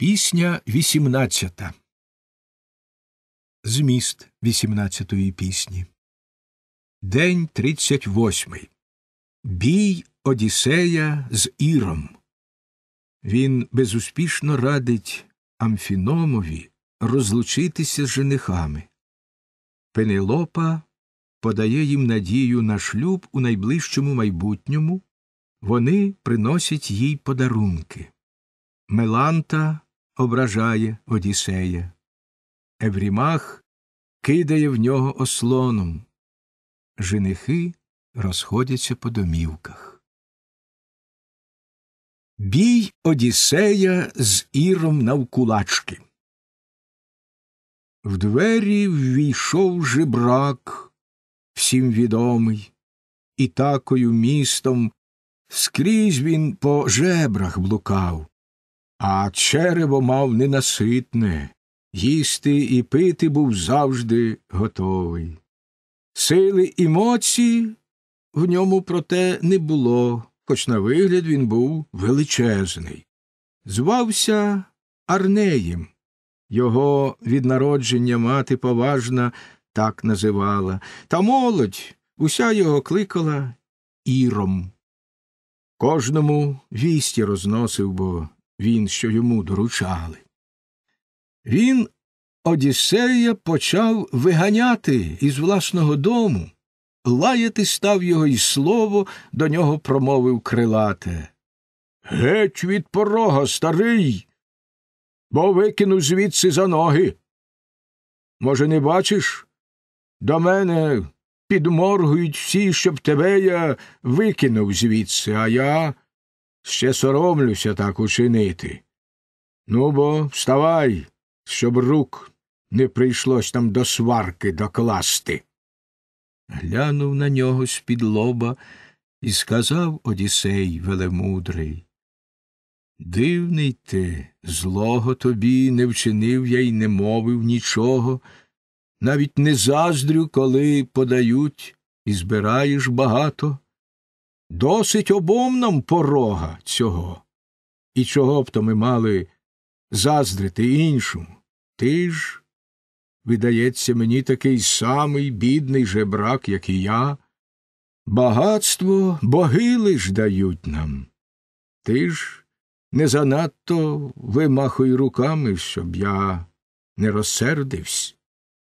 Пісня 18. Зміст 18-ї пісні. День 38. Бій Одіссея з Іром. Він безуспішно радить Амфіномові розлучитися з женихами. Пенелопа подає їм надію на шлюб у найближчому майбутньому. Вони приносять їй подарунки. Меланта ображає Одіссея. Еврімах кидає в нього ослоном. Женихи розходяться по домівках. Бій Одіссея з іром навкулачки. В двері ввійшов жебрак, всім відомий, і такою містом скрізь він по жебрах блукав, а черево мав ненаситне, їсти і пити був завжди готовий. Сили і моці в ньому, проте, не було, хоч на вигляд він був величезний. Звався Арнеєм. Його від народження мати поважна так називала, та молодь уся його кликала Іром. Кожному вісті розносив, бо він, що йому доручали. Він Одіссея почав виганяти із власного дому, лаяти став його і слово до нього промовив крилате. Геть від порога, старий, бо викину звідси за ноги. Може, не бачиш? До мене підморгують всі, щоб тебе я викинув звідси, а я ще соромлюся так учинити. Ну бо вставай, щоб рук не прийшлось там до сварки докласти. Глянув на нього з під лоба і сказав Одіссей велемудрий. Дивний ти, злого тобі не вчинив я й не мовив нічого, навіть не заздрю, коли подають і збираєш багато. Досить обом нам порога цього. І чого б то ми мали заздрити іншому? Ти ж, видається, мені такий самий бідний жебрак, як і я. Багатство боги лиш дають нам. Ти ж не занадто вимахуй руками, щоб я не розсердився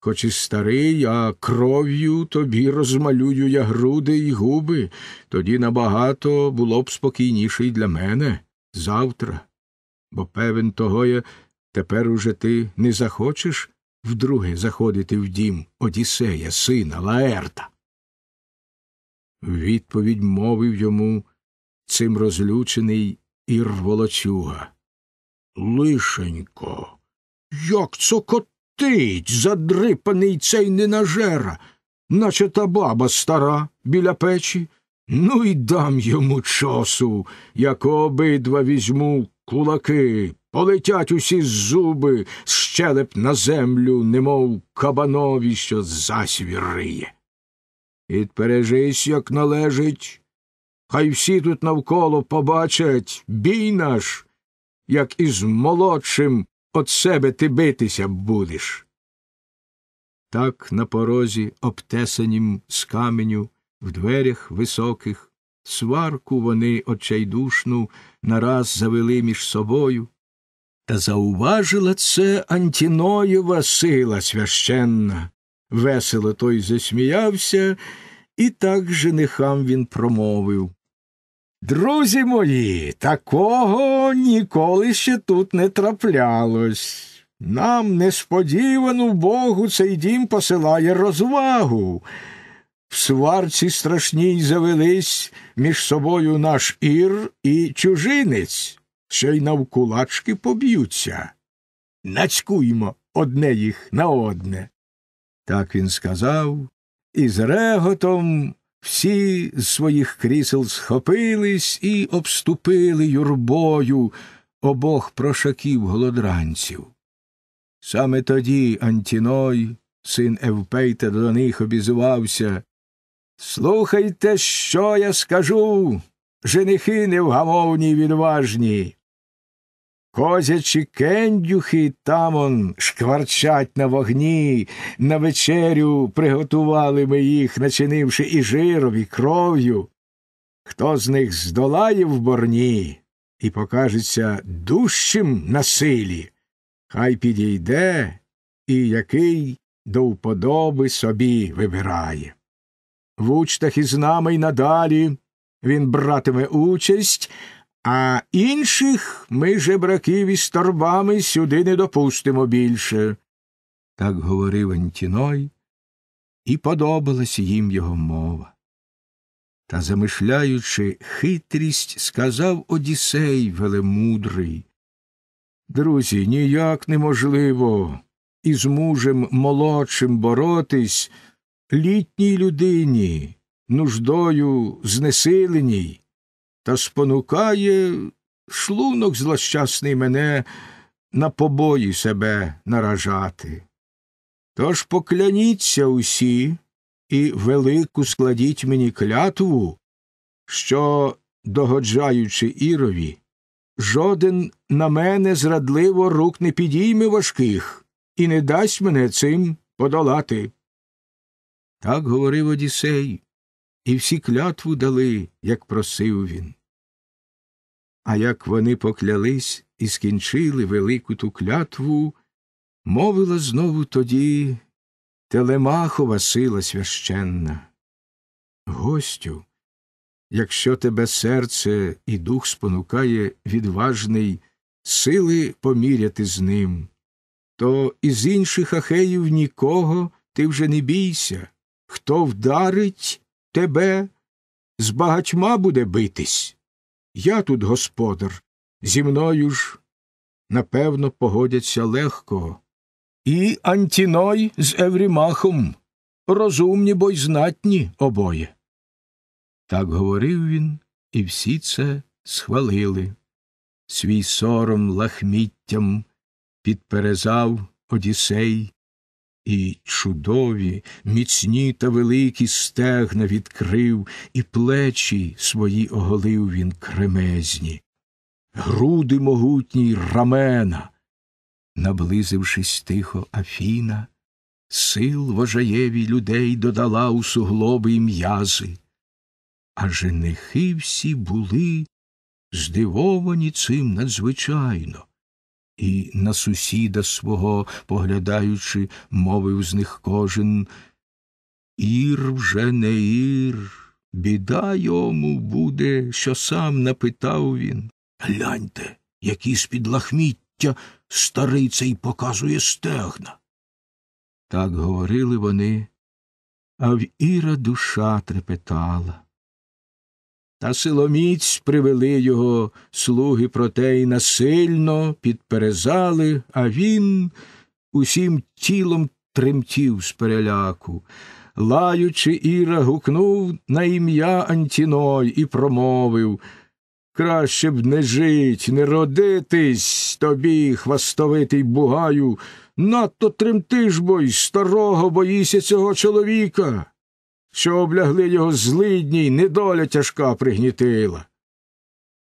хоч і старий, а кров'ю тобі розмалюю я груди й губи, тоді набагато було б спокійніше й для мене завтра. Бо певен того я тепер уже ти не захочеш вдруге заходити в дім Одіссея, сина Лаерта. Відповідь мовив йому цим розлючений ір волочуга. Лишенько, як цокот тить задрипаний цей ненажера, наче та баба стара біля печі. Ну і дам йому часу, як обидва візьму кулаки, полетять усі зуби, щелеп на землю, немов кабанові, що засвіриє. І пережись, як належить. Хай всі тут навколо побачать бій наш, як із молодшим От себе ти битися будеш. Так на порозі, обтесанім з каменю, в дверях високих, сварку вони очайдушну нараз завели між собою. Та зауважила це Антіноєва сила священна. Весело той засміявся, і так женихам він промовив Друзі мої, такого ніколи ще тут не траплялось. Нам несподівану Богу цей дім посилає розвагу. В сварці страшній завелись між собою наш ір і чужинець, ще й навкулачки поб'ються. Нацькуймо одне їх на одне. Так він сказав і з реготом всі з своїх крісел схопились і обступили юрбою обох прошаків голодранців. Саме тоді Антіной, син Евпейта, до них обізвався. Слухайте, що я скажу, женихи невгамовні й відважні. Козячі кендюхи там он шкварчать на вогні, на вечерю приготували ми їх, начинивши і жиром, і кров'ю. Хто з них здолає в борні і покажеться дужчим на силі, хай підійде і який до вподоби собі вибирає. В учтах із нами й надалі він братиме участь а інших ми жебраків із торбами сюди не допустимо більше. Так говорив Антіной, і подобалась їм його мова. Та, замишляючи хитрість, сказав Одіссей велемудрий. Друзі, ніяк неможливо із мужем молодшим боротись літній людині, нуждою знесиленій та спонукає шлунок злощасний мене на побої себе наражати. Тож покляніться усі і велику складіть мені клятву, що, догоджаючи Ірові, жоден на мене зрадливо рук не підійме важких і не дасть мене цим подолати. Так говорив Одіссей і всі клятву дали, як просив він. А як вони поклялись і скінчили велику ту клятву, мовила знову тоді Телемахова сила священна. Гостю, якщо тебе серце і дух спонукає відважний сили поміряти з ним, то із інших ахеїв нікого ти вже не бійся, хто вдарить, тебе з багатьма буде битись. Я тут, господар, зі мною ж, напевно, погодяться легко. І Антіной з Еврімахом розумні, бо й знатні обоє. Так говорив він, і всі це схвалили. Свій сором лахміттям підперезав Одіссей і чудові, міцні та великі стегна відкрив, і плечі свої оголив він кремезні, груди могутні й рамена. Наблизившись тихо, Афіна, сил вожаєві людей додала у суглоби й м'язи. А женихи всі були здивовані цим надзвичайно і на сусіда свого, поглядаючи, мовив з них кожен Ір вже не ір, біда йому буде, що сам напитав він. Гляньте, які з під лахміття старий цей показує стегна. Так говорили вони, а в Іра душа трепетала. Та силоміць привели його слуги проте й насильно підперезали, а він усім тілом тремтів з переляку. Лаючи, Іра, гукнув на ім'я Антіной і промовив Краще б не жить, не родитись тобі, хвастовитий бугаю, надто тремтиш бо й старого боїся цього чоловіка що облягли його злидні й недоля тяжка пригнітила.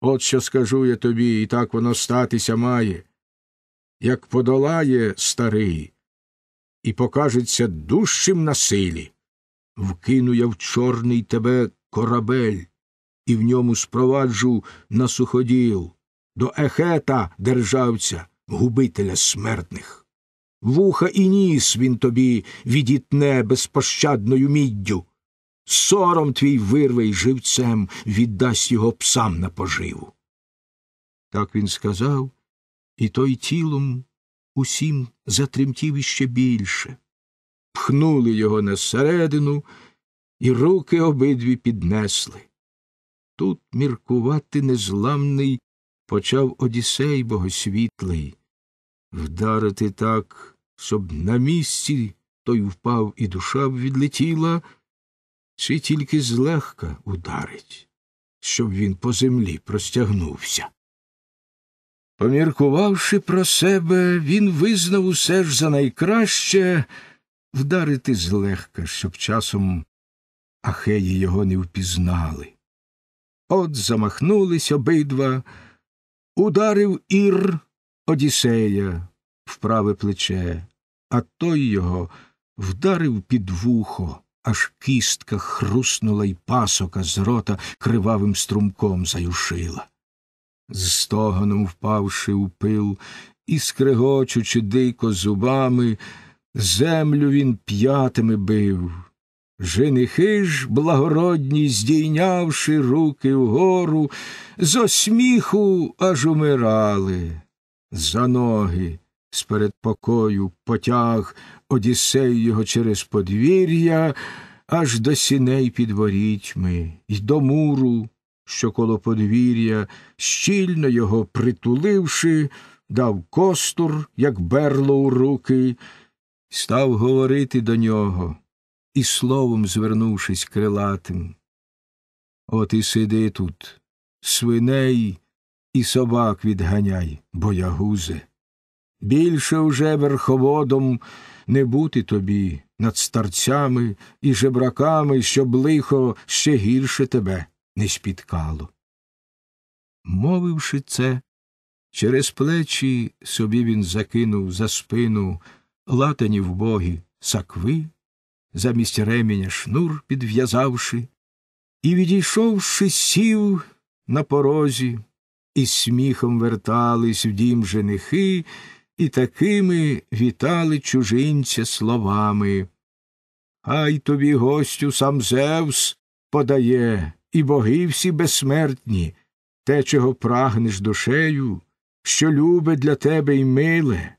От що скажу я тобі, і так воно статися має. Як подолає старий, і покажеться дужчим на силі, вкину я в чорний тебе корабель, і в ньому спроваджу на суходіл, до ехета державця, губителя смертних. Вуха і ніс він тобі відітне безпощадною міддю, сором твій вирве й живцем віддасть його псам на поживу. Так він сказав, і той тілом усім затремтів іще більше. Пхнули його на середину, і руки обидві піднесли. Тут міркувати незламний почав Одіссей богосвітлий. Вдарити так, щоб на місці той впав і душа б відлетіла, чи тільки злегка ударить, щоб він по землі простягнувся. Поміркувавши про себе, він визнав усе ж за найкраще вдарити злегка, щоб часом ахеї його не впізнали. От замахнулись обидва, ударив ір Одіссея в праве плече, а той його вдарив під вухо аж кістка хруснула й пасока з рота кривавим струмком заюшила. З стогоном впавши у пил і скрегочучи дико зубами, землю він п'ятими бив. Женихи ж, благородні, здійнявши руки вгору, з осміху аж умирали. За ноги з передпокою потяг Одіссей його через подвір'я, аж до сіней під ворітьми, й до муру, що коло подвір'я, щільно його притуливши, дав костур, як берло у руки, став говорити до нього і словом звернувшись крилатим. От і сиди тут, свиней і собак відганяй, боягузе. Більше вже верховодом не бути тобі над старцями і жебраками, щоб лихо ще гірше тебе не спіткало. Мовивши це, через плечі собі він закинув за спину латані вбогі сакви, замість ременя шнур підв'язавши, і, відійшовши, сів на порозі, і сміхом вертались в дім женихи і такими вітали чужинця словами. Хай тобі, гостю, сам Зевс подає, і боги всі безсмертні, те, чого прагнеш душею, що любе для тебе й миле.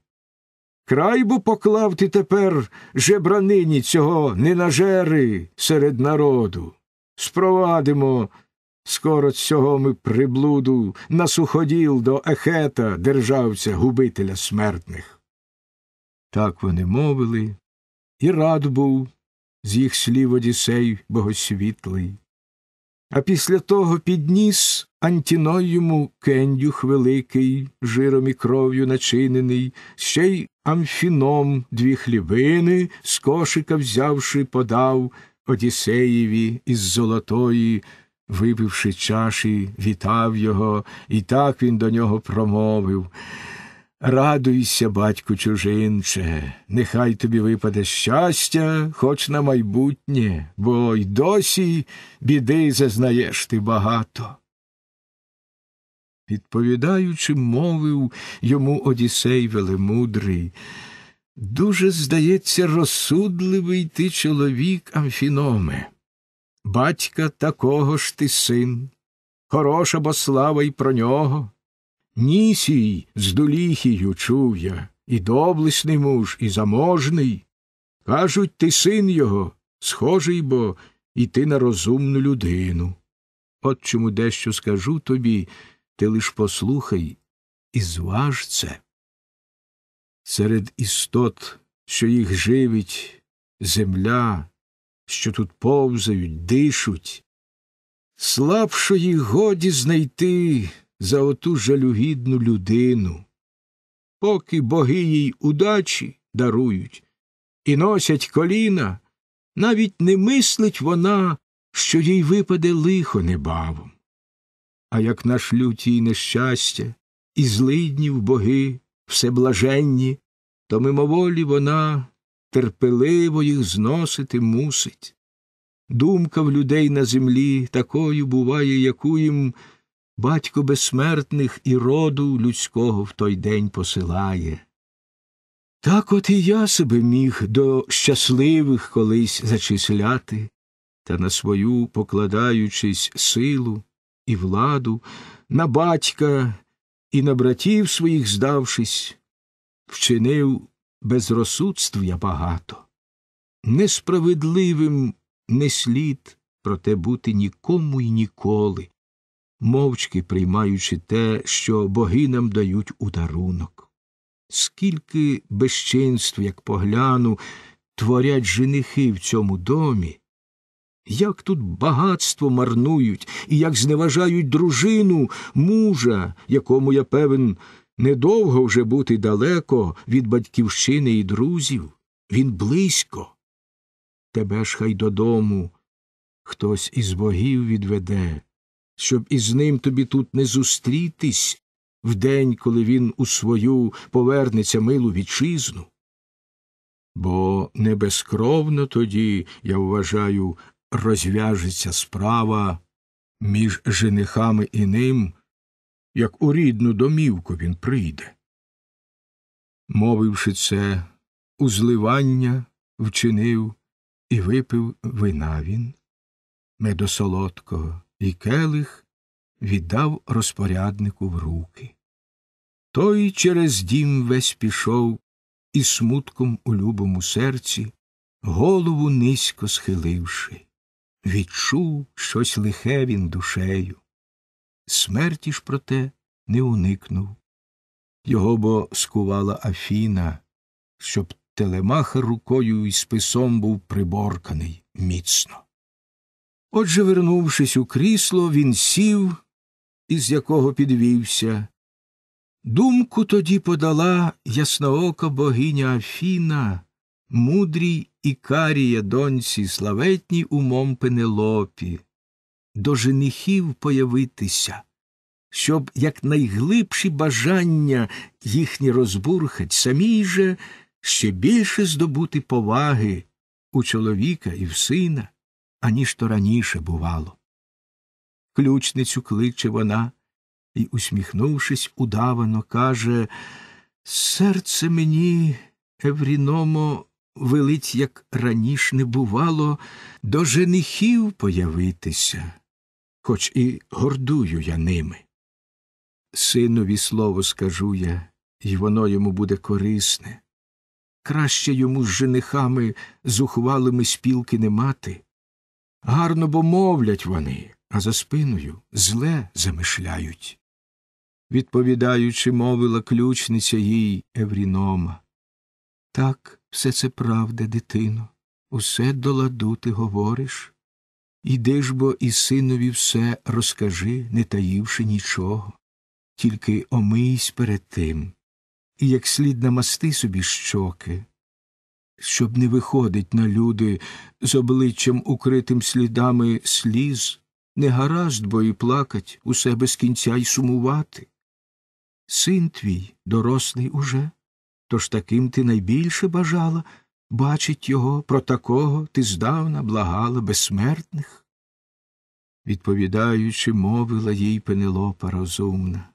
Край бо поклав ти тепер жебранині цього ненажери серед народу. Спровадимо Скоро цього ми приблуду на суходіл до Ехета державця губителя смертних. Так вони мовили, і рад був з їх слів Одіссей богосвітлий. А після того підніс Антіной йому кендюх великий, жиром і кров'ю начинений, ще й амфіном дві хлібини, з кошика взявши, подав Одісеєві із золотої випивши чаші, вітав його, і так він до нього промовив. Радуйся, батьку чужинче, нехай тобі випаде щастя, хоч на майбутнє, бо й досі біди зазнаєш ти багато. Відповідаючи, мовив йому Одісей Велемудрий, дуже, здається, розсудливий ти чоловік, Амфіноме. Батька такого ж ти син, хороша бо слава й про нього. Нісій з Дуліхію чув я, і доблесний муж, і заможний. Кажуть, ти син його, схожий бо і ти на розумну людину. От чому дещо скажу тобі, ти лиш послухай і зваж це. Серед істот, що їх живить, земля, що тут повзають, дишуть. Слабшої годі знайти за оту жалюгідну людину, поки боги їй удачі дарують і носять коліна, навіть не мислить вона, що їй випаде лихо небавом. А як наш лютій нещастя, і злиднів боги все блаженні, то мимоволі вона терпеливо їх зносити мусить. Думка в людей на землі такою буває, яку їм батько безсмертних і роду людського в той день посилає. Так от і я себе міг до щасливих колись зачисляти, та на свою, покладаючись, силу і владу, на батька і на братів своїх здавшись, вчинив я багато. Несправедливим не слід, проте бути нікому й ніколи, мовчки приймаючи те, що боги нам дають у дарунок. Скільки безчинств, як погляну, творять женихи в цьому домі, як тут багатство марнують і як зневажають дружину, мужа, якому я певен Недовго вже бути далеко від батьківщини і друзів, він близько. Тебе ж хай додому хтось із богів відведе, щоб із ним тобі тут не зустрітись в день, коли він у свою повернеться милу вітчизну. Бо небезкровно тоді, я вважаю, розв'яжеться справа між женихами і ним як у рідну домівку він прийде. Мовивши це, узливання вчинив і випив вина він, медосолодкого, і келих віддав розпоряднику в руки. Той через дім весь пішов і смутком у любому серці, голову низько схиливши, відчув щось лихе він душею. Смерті ж, проте, не уникнув. Його бо скувала Афіна, щоб Телемаха рукою і списом був приборканий міцно. Отже, вернувшись у крісло, він сів, із якого підвівся. Думку тоді подала ясноока богиня Афіна, мудрій Ікарія доньці славетній умом Пенелопі до женихів появитися, щоб якнайглибші бажання їхні розбурхать, самій же ще більше здобути поваги у чоловіка і в сина, аніж то раніше бувало. Ключницю кличе вона і, усміхнувшись, удавано, каже Серце мені, Евріномо, велить, як раніше не бувало, до женихів появитися хоч і гордую я ними. Синові слово скажу я, і воно йому буде корисне. Краще йому з женихами зухвалими спілки не мати. Гарно бо мовлять вони, а за спиною зле замишляють. Відповідаючи, мовила ключниця їй Еврінома. Так, все це правда, дитино, усе до ладу ти говориш. Іди ж бо і синові все розкажи, не таївши нічого, тільки омийсь перед тим, і як слід намасти собі щоки, щоб не виходить на люди з обличчям укритим слідами сліз, не гаразд, бо і плакать усе без кінця й сумувати. Син твій дорослий уже, тож таким ти найбільше бажала, бачить його, про такого ти здавна благала безсмертних? Відповідаючи, мовила їй Пенелопа розумна.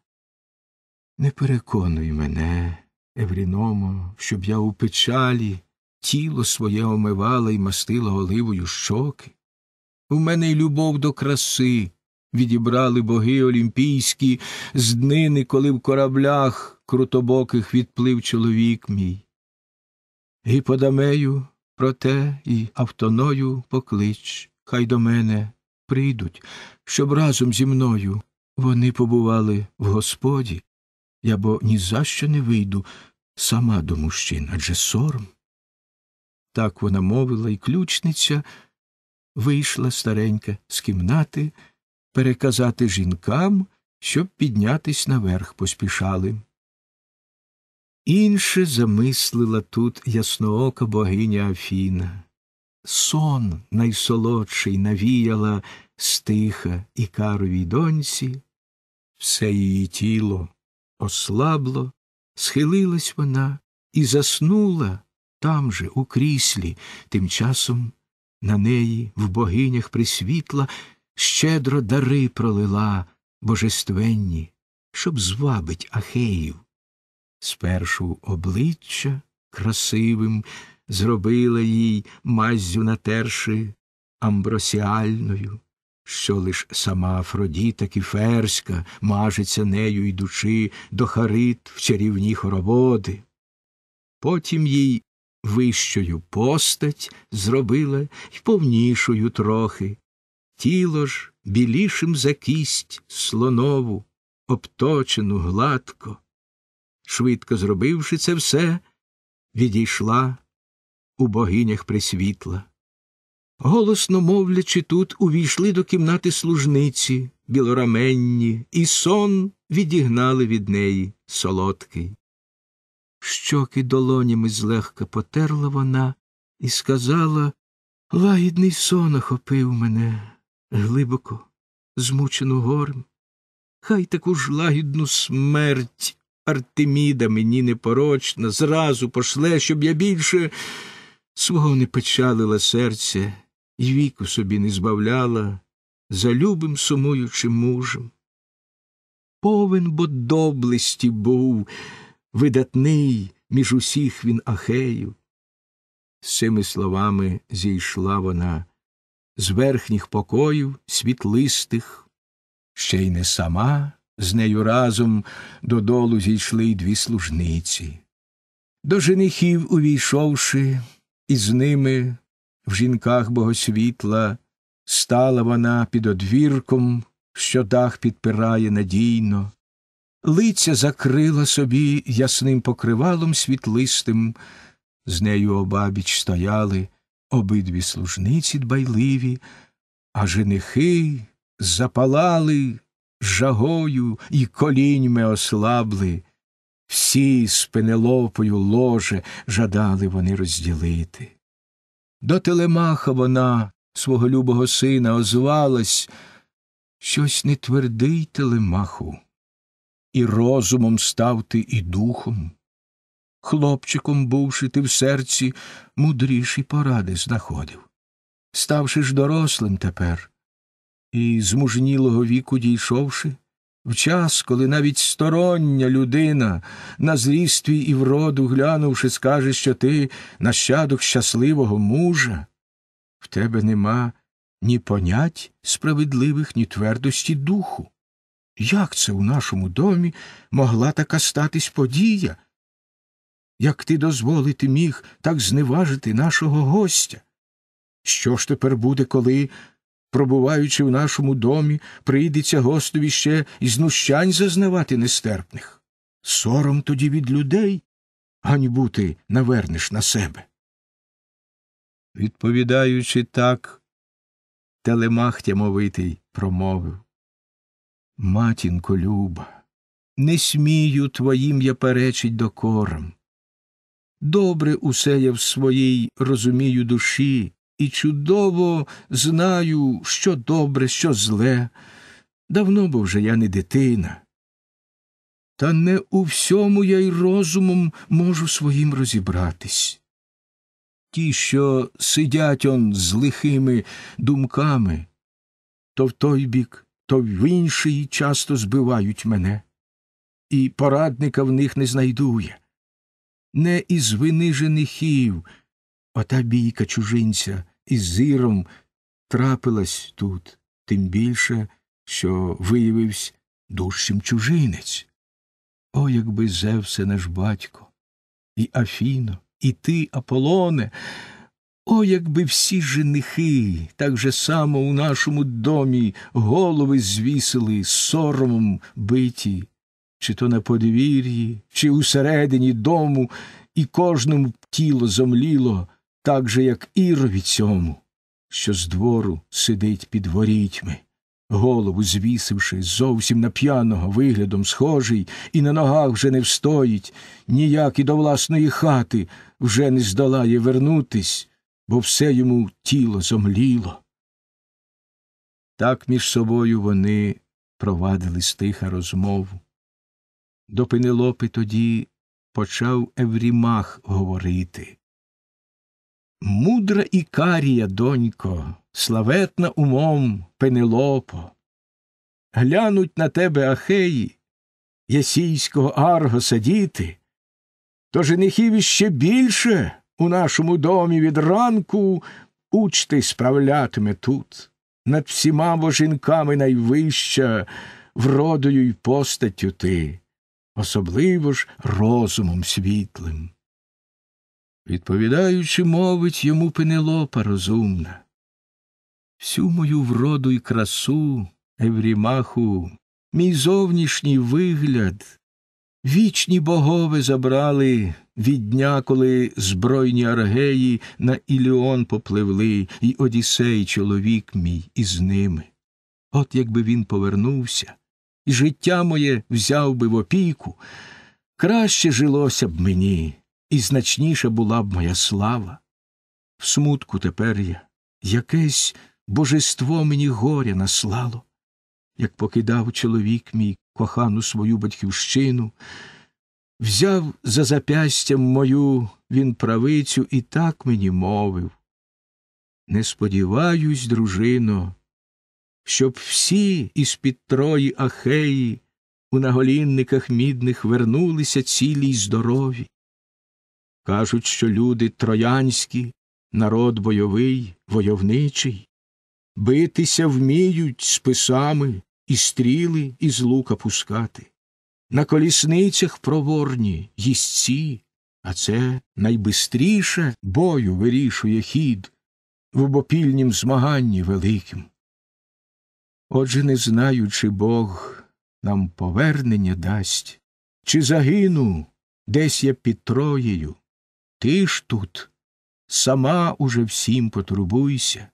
Не переконуй мене, Евріномо, щоб я у печалі тіло своє омивала і мастила оливою щоки. У мене й любов до краси відібрали боги олімпійські з днини, коли в кораблях крутобоких відплив чоловік мій. Гіподамею, те, і автоною поклич, хай до мене прийдуть, щоб разом зі мною вони побували в господі, я бо ні за що не вийду сама до мужчин, адже сором. Так вона мовила, і ключниця вийшла старенька з кімнати переказати жінкам, щоб піднятись наверх поспішали. Інше замислила тут ясноока богиня Афіна. Сон найсолодший навіяла стиха і каровій доньці, все її тіло ослабло, схилилась вона і заснула там же, у кріслі, тим часом на неї, в богинях присвітла, щедро дари пролила божественні, щоб звабить ахеїв. Спершу обличчя красивим зробила їй маззю натерши амбросіальною, що лиш сама Афродіта кіферська мажиться нею, йдучи до Харит в чарівні хороводи. Потім їй вищою постать зробила й повнішою трохи, тіло ж білішим за кість слонову, обточену гладко швидко зробивши це все, відійшла у богинях присвітла. Голосно мовлячи, тут увійшли до кімнати служниці, білораменні, і сон відігнали від неї солодкий. Щоки долонями злегка потерла вона і сказала Лагідний сон охопив мене глибоко, змучену горм. Хай таку ж лагідну смерть Артеміда мені непорочна, зразу пошле, щоб я більше свого не печалила серця і віку собі не збавляла за любим сумуючим мужем. Повен бо доблесті був, видатний між усіх він ахею. З цими словами зійшла вона з верхніх покоїв світлистих, ще й не сама. З нею разом додолу зійшли й дві служниці. До женихів, увійшовши, і з ними в жінках богосвітла, стала вона під одвірком, що дах підпирає надійно, лиця закрила собі ясним покривалом світлистим, з нею обабіч стояли обидві служниці дбайливі, а женихи запалали жагою і коліньми ослабли, всі з пенелопою ложе жадали вони розділити. До телемаха вона свого любого сина озвалась щось не твердий телемаху, і розумом став ти і духом. Хлопчиком, бувши ти в серці, мудріші поради знаходив. Ставши ж дорослим тепер, і змужнілого віку дійшовши, в час, коли навіть стороння людина, на зрістві і вроду глянувши, скаже, що ти нащадок щасливого мужа, в тебе нема ні понять справедливих, ні твердості духу. Як це у нашому домі могла така статись подія? Як ти дозволити міг так зневажити нашого гостя? Що ж тепер буде, коли Пробуваючи в нашому домі, прийдеться гостові ще і знущань зазнавати нестерпних. Сором тоді від людей ганьбу ти навернеш на себе. Відповідаючи так, Телемах тямовитий промовив Матінко люба, не смію твоїм я перечить докорам. Добре усе я в своїй розумію душі і чудово знаю, що добре, що зле. Давно бо вже я не дитина. Та не у всьому я й розумом можу своїм розібратись. Ті, що сидять он з лихими думками, то в той бік, то в інший часто збивають мене, і порадника в них не знайдує, Не із винижених хів Ота бійка чужинця із зиром трапилась тут, тим більше, що виявився дужчим чужинець. О, якби Зевсе наш батько, і Афіно, і ти, Аполоне, о, якби всі женихи так же само у нашому домі голови звісили соромом биті, чи то на подвір'ї, чи усередині дому, і кожному тіло зомліло так же, як Ірові цьому, що з двору сидить під ворітьми, голову звісивши, зовсім на п'яного виглядом схожий, і на ногах вже не встоїть, ніяк і до власної хати вже не здолає вернутись, бо все йому тіло зомліло. Так між собою вони провадили стиха розмову. До Пенелопи тоді почав Еврімах говорити, Мудра Ікарія, донько, славетна умом Пенелопо. Глянуть на тебе ахеї, ясійського аргоса діти, то женихів іще більше у нашому домі від ранку учти справлятиме тут, над всіма божинками найвища, вродою й постаттю ти, особливо ж розумом світлим. Відповідаючи, мовить йому пенелопа розумна. Всю мою вроду і красу, Еврімаху, мій зовнішній вигляд, вічні богове забрали від дня, коли збройні аргеї на Іліон попливли, і Одіссей, чоловік мій, із ними. От якби він повернувся, і життя моє взяв би в опіку, краще жилося б мені і значніша була б моя слава. В смутку тепер я якесь божество мені горя наслало, як покидав чоловік мій кохану свою батьківщину, взяв за запястям мою він правицю і так мені мовив. Не сподіваюсь, дружино, щоб всі із під трої Ахеї у наголінниках мідних вернулися цілі й здорові. Кажуть, що люди троянські, народ бойовий, войовничий, битися вміють з писами і стріли із лука пускати. На колісницях проворні, їстці, а це найбистріше бою вирішує хід в обопільнім змаганні великим. Отже, не знаю, чи Бог нам повернення дасть, чи загину десь я під Троєю ти ж тут сама уже всім потурбуйся.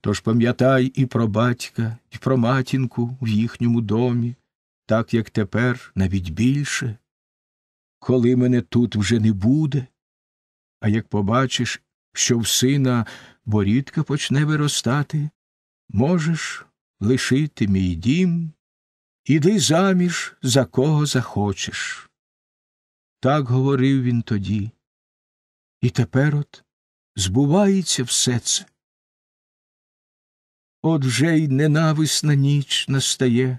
Тож пам'ятай і про батька, і про матінку в їхньому домі, так як тепер навіть більше. Коли мене тут вже не буде, а як побачиш, що в сина борідка почне виростати, можеш лишити мій дім, іди заміж за кого захочеш. Так говорив він тоді, і тепер от збувається все це. От вже й ненависна ніч настає,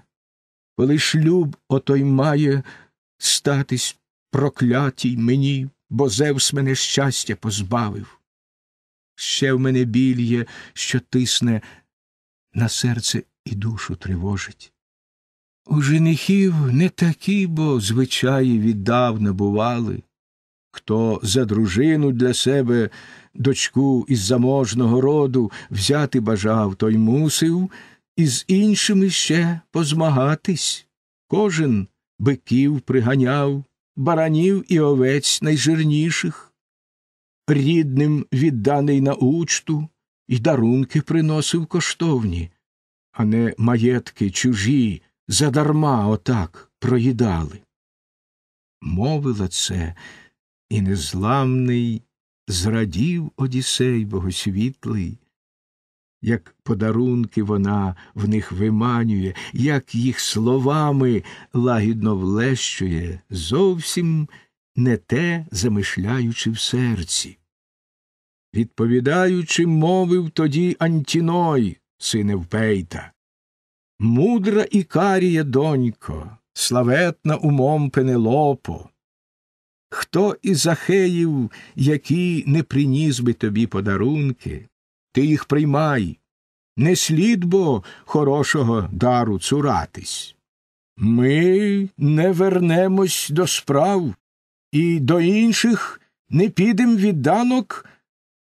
коли шлюб отой має статись проклятій мені, бо Зевс мене щастя позбавив. Ще в мене біль є, що тисне на серце і душу тривожить. У женихів не такі, бо звичаї віддавна бували. Хто за дружину для себе дочку із заможного роду взяти бажав, той мусив і з іншими ще позмагатись. Кожен биків приганяв, баранів і овець найжирніших, рідним відданий на учту і дарунки приносив коштовні, а не маєтки чужі задарма отак проїдали. Мовила це і незламний зрадів Одіссей богосвітлий, як подарунки вона в них виманює, як їх словами лагідно влещує, зовсім не те замишляючи в серці. Відповідаючи, мовив тоді Антіной, синев Пейта. Мудра Ікарія, донько, славетна умом Пенелопо, Хто із Ахеїв, які не приніс би тобі подарунки, ти їх приймай. Не слід бо хорошого дару цуратись. Ми не вернемось до справ і до інших не підем відданок,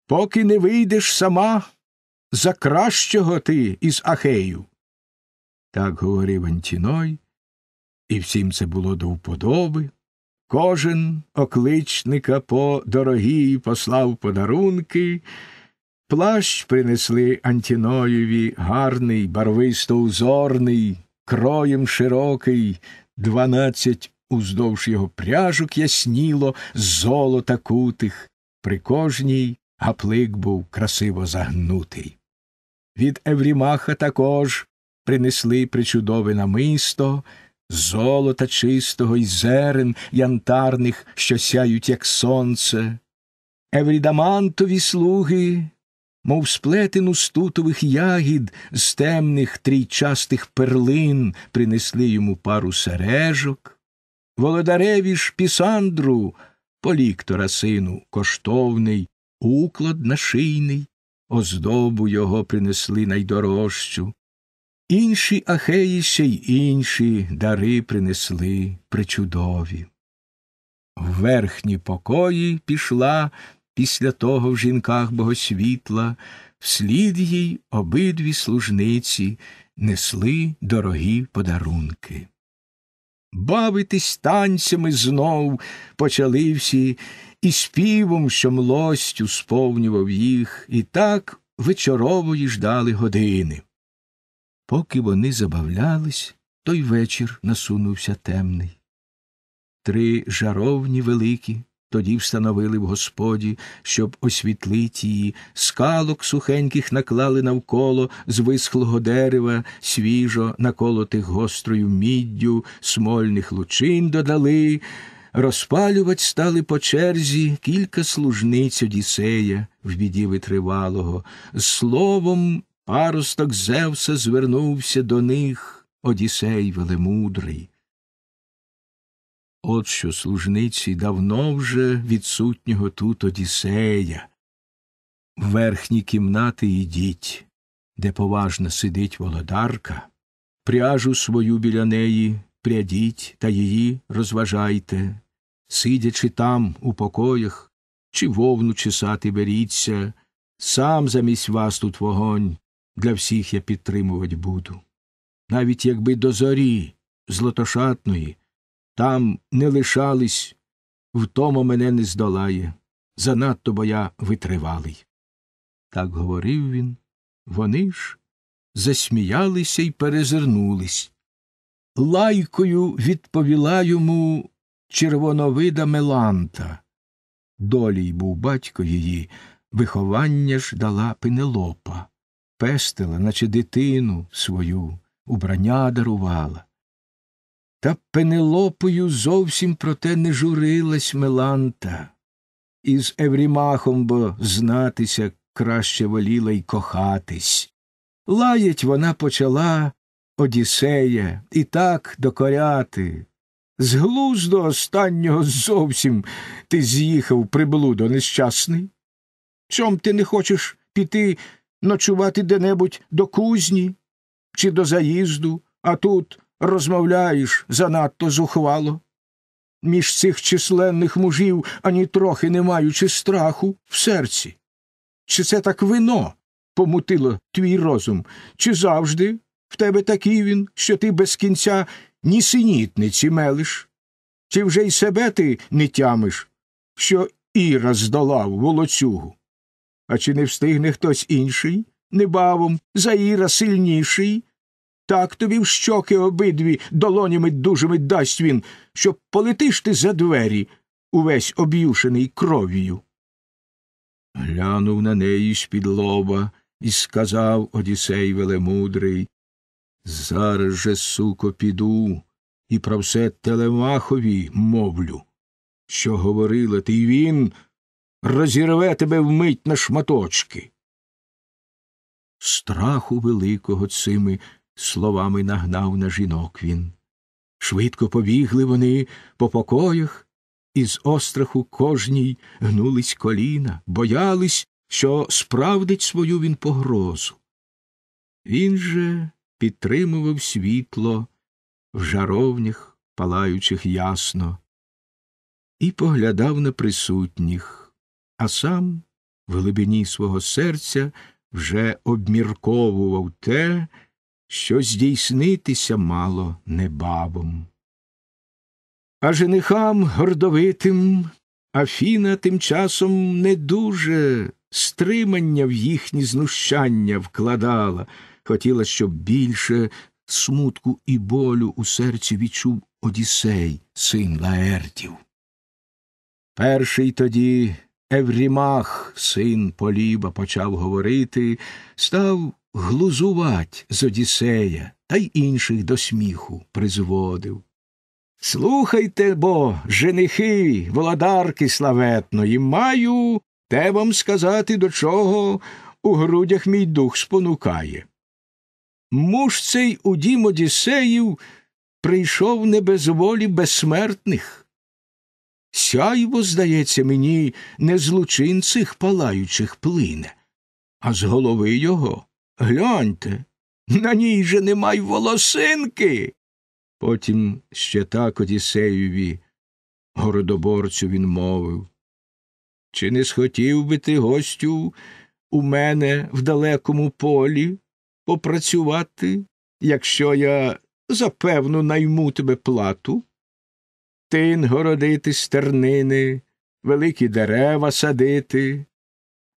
поки не вийдеш сама за кращого ти із Ахею. Так говорив Антіной, і всім це було до вподоби. Кожен окличника по дорогій послав подарунки, плащ принесли Антіноєві гарний, барвисто узорний, кроєм широкий, дванадцять уздовж його пряжок ясніло, золота кутих. При кожній гаплик був красиво загнутий. Від Еврімаха також принесли причудове намисто золота чистого й зерен янтарних, що сяють, як сонце, еврідамантові слуги, мов сплетину стутових ягід з темних трійчастих перлин принесли йому пару сережок, володареві ж пісандру, поліктора сину, коштовний, уклад нашийний, оздобу його принесли найдорожчу. Інші ахеї ще й інші дари принесли причудові. В верхні покої пішла після того в жінках богосвітла, вслід їй обидві служниці несли дорогі подарунки. Бавитись танцями знов почали всі, і співом, що млостю сповнював їх, і так вечорової ждали години. Поки вони забавлялись, той вечір насунувся темний. Три жаровні великі тоді встановили в господі, щоб освітлити її, скалок сухеньких наклали навколо з висхлого дерева, свіжо наколотих гострою міддю, смольних лучин додали. Розпалювать стали по черзі кілька служниць Одіссея в біді витривалого, словом Паросток Зевса звернувся до них Одісей велемудрий. От що служниці давно вже відсутнього тут Одісея. В верхні кімнати йдіть, де поважно сидить володарка, пряжу свою біля неї прядіть та її розважайте, сидячи там, у покоях, чи вовну чесати беріться, сам замість вас тут вогонь для всіх я підтримувати буду. Навіть якби до зорі злотошатної там не лишались, втома мене не здолає. Занадто бо я витривалий. Так говорив він. Вони ж засміялися й перезирнулись. Лайкою відповіла йому червоновида Меланта. Долій був батько її, виховання ж дала пенелопа пестила, наче дитину свою, убрання дарувала. Та пенелопою зовсім проте не журилась Меланта, із Еврімахом бо знатися краще воліла й кохатись. Лаять вона почала Одіссея і так докоряти. З глузду останнього зовсім ти з'їхав, приблудо нещасний. Чом ти не хочеш піти ночувати де-небудь до кузні чи до заїзду, а тут розмовляєш занадто зухвало. Між цих численних мужів ані трохи не маючи страху в серці. Чи це так вино помутило твій розум, чи завжди в тебе такий він, що ти без кінця нісенітниці мелиш? Чи вже й себе ти не тямиш, що Іра здолав волоцюгу? А чи не встигне хтось інший? Небавом Заїра сильніший. Так тобі в щоки обидві долонями дужими дасть він, щоб полетиш ти за двері, увесь об'юшений кров'ю. Глянув на неї з під лоба і сказав Одісей Велемудрий Зараз же, суко, піду, і про все Телемахові мовлю. Що говорила ти він, розірве тебе вмить на шматочки. Страху великого цими словами нагнав на жінок він. Швидко побігли вони по покоях, і з остраху кожній гнулись коліна, боялись, що справдить свою він погрозу. Він же підтримував світло в жаровнях, палаючих ясно, і поглядав на присутніх а сам в глибині свого серця вже обмірковував те, що здійснитися мало небавом. А женихам гордовитим Афіна тим часом не дуже стримання в їхні знущання вкладала, хотіла, щоб більше смутку і болю у серці відчув Одіссей, син Лаертів. Перший тоді Еврімах, син Поліба, почав говорити, став глузувать з Одіссея та й інших до сміху призводив. Слухайте бо, женихи, володарки славетної, маю те вам сказати, до чого у грудях мій дух спонукає. Муж цей у дім Одіссеїв прийшов не без волі безсмертних. Сяйво, здається, мені не з лучин цих палаючих плине, а з голови його гляньте, на ній же нема й волосинки. Потім ще так Одісеєві городоборцю, він мовив. Чи не схотів би ти, гостю, у мене в далекому полі попрацювати, якщо я запевну найму тебе плату? тин городити стернини, великі дерева садити.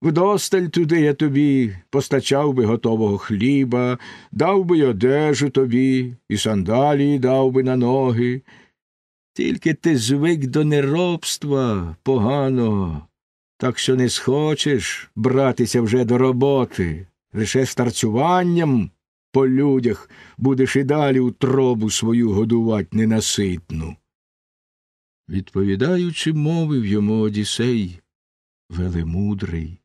Вдосталь туди я тобі постачав би готового хліба, дав би й одежу тобі, і сандалії дав би на ноги. Тільки ти звик до неробства погано, так що не схочеш братися вже до роботи, лише старцюванням по людях будеш і далі утробу свою годувати ненаситну відповідаючи, мовив йому одісей Велемудрий.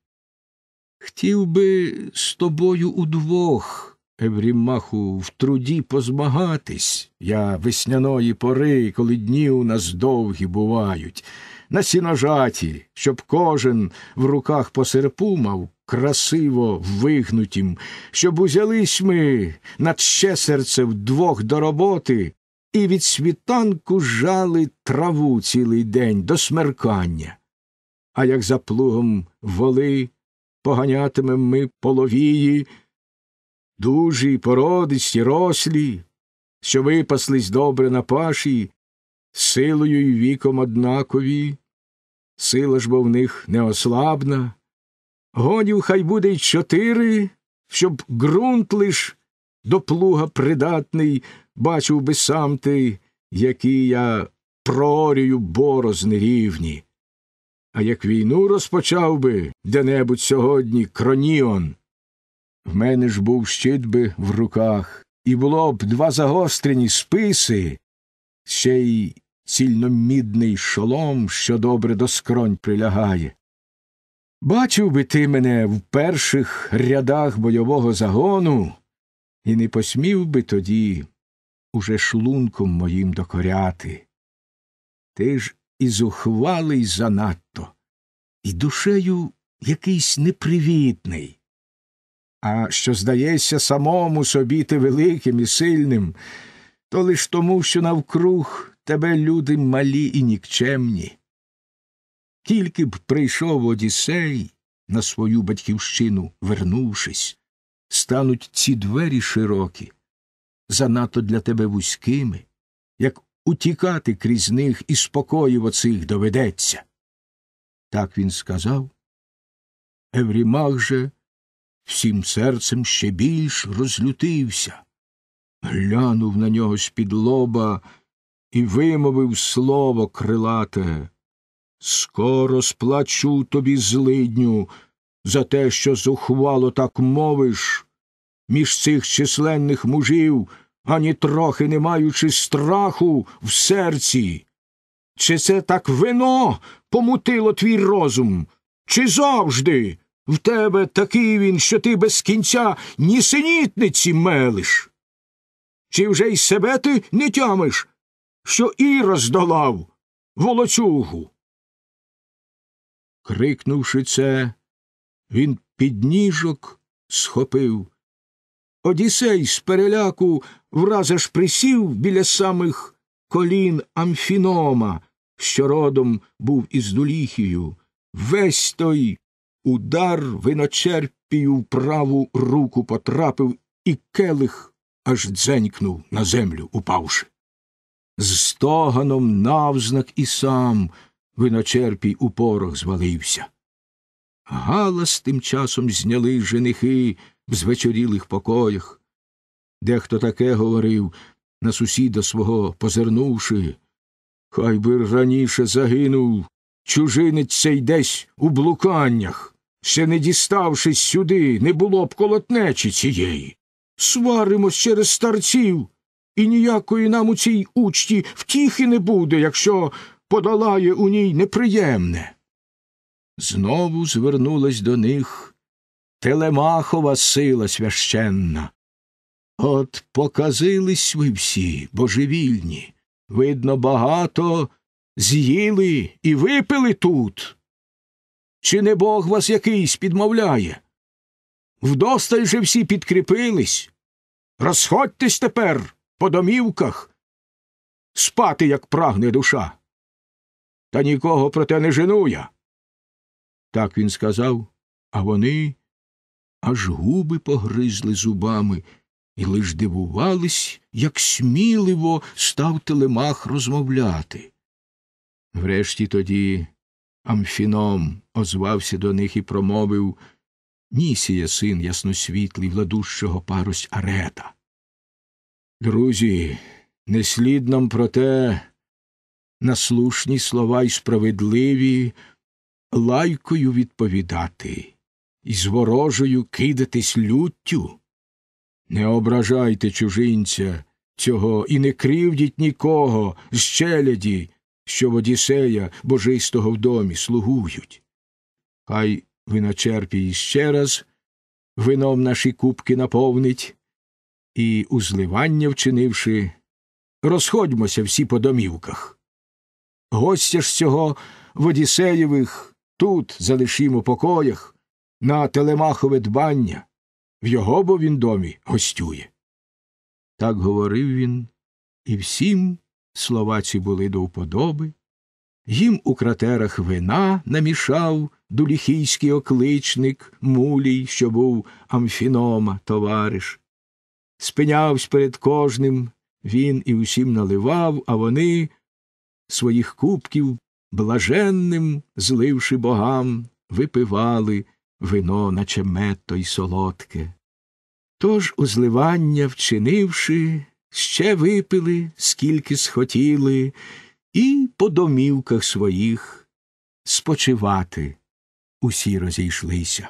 Хтів би з тобою удвох, Еврімаху, в труді позмагатись, я весняної пори, коли дні у нас довгі бувають, на сіножаті, щоб кожен в руках по серпу мав красиво вигнутім, щоб узялись ми над ще серце вдвох до роботи, і від світанку жали траву цілий день до смеркання. А як за плугом воли поганятимем ми половії, дужі, породисті, рослі, що випаслись добре на паші, силою і віком однакові, сила ж бо в них неослабна. Гонів хай буде й чотири, щоб ґрунт лиш до плуга придатний бачив би сам ти, які я прорію борозни рівні. А як війну розпочав би де небудь сьогодні кроніон. В мене ж був щит би в руках, і було б два загострені списи, ще й цільномідний шолом, що добре до скронь прилягає. Бачив би ти мене в перших рядах бойового загону, і не посмів би тоді уже шлунком моїм докоряти. Ти ж і зухвалий занадто, і душею якийсь непривітний. А що здається самому собі ти великим і сильним, то лиш тому, що навкруг тебе люди малі і нікчемні. Тільки б прийшов Одіссей на свою батьківщину, вернувшись, стануть ці двері широкі занадто для тебе вузькими, як утікати крізь них і спокою оцих доведеться. Так він сказав. Еврімах же всім серцем ще більш розлютився, глянув на нього з під лоба і вимовив слово крилате. Скоро сплачу тобі злидню за те, що зухвало так мовиш, між цих численних мужів, ані трохи не маючи страху в серці. Чи це так вино помутило твій розум? Чи завжди в тебе такий він, що ти без кінця нісенітниці мелиш? Чи вже й себе ти не тямиш, що і роздолав волоцюгу? Крикнувши це, він під ніжок схопив Одісей з переляку враз аж присів біля самих колін Амфінома, що родом був із Дуліхію. Весь той удар виночерпію праву руку потрапив, і келих аж дзенькнув на землю, упавши. З стоганом навзнак і сам виночерпій у порох звалився. Галас тим часом зняли женихи в звечорілих покоях. Дехто таке говорив на сусіда свого позирнувши, хай би раніше загинув. Чужинець цей десь у блуканнях, ще не діставшись сюди, не було б колотнечі цієї. Сваримось через старців, і ніякої нам у цій учті втіхи не буде, якщо подолає у ній неприємне. Знову звернулась до них Телемахова сила священна. От показились ви всі, божевільні. Видно, багато з'їли і випили тут. Чи не бог вас якийсь підмовляє? Вдосталь же всі підкріпились. Розходьтесь тепер по домівках, спати, як прагне душа. Та нікого про те не женуя. Так він сказав, а вони аж губи погризли зубами, і лиш дивувались, як сміливо став телемах розмовляти. Врешті тоді Амфіном озвався до них і промовив Нісія, син ясносвітлий, владущого парость арета. Друзі, не слід нам про те на слушні слова й справедливі лайкою відповідати і з ворожою кидатись люттю? Не ображайте чужинця цього і не кривдіть нікого з челяді, що в Одіссея божистого в домі слугують. Хай виночерпі іще раз вином наші кубки наповнить, і, узливання вчинивши, розходьмося всі по домівках. Гостя ж цього в Одіссеєвих тут залишимо покоях на телемахове дбання. В його бо він домі гостює. Так говорив він, і всім словаці були до вподоби, їм у кратерах вина намішав дуліхійський окличник мулій, що був амфінома, товариш. Спинявсь перед кожним, він і усім наливав, а вони своїх кубків блаженним, зливши богам, випивали вино, наче мето й солодке. Тож узливання вчинивши, ще випили, скільки схотіли, і по домівках своїх спочивати усі розійшлися.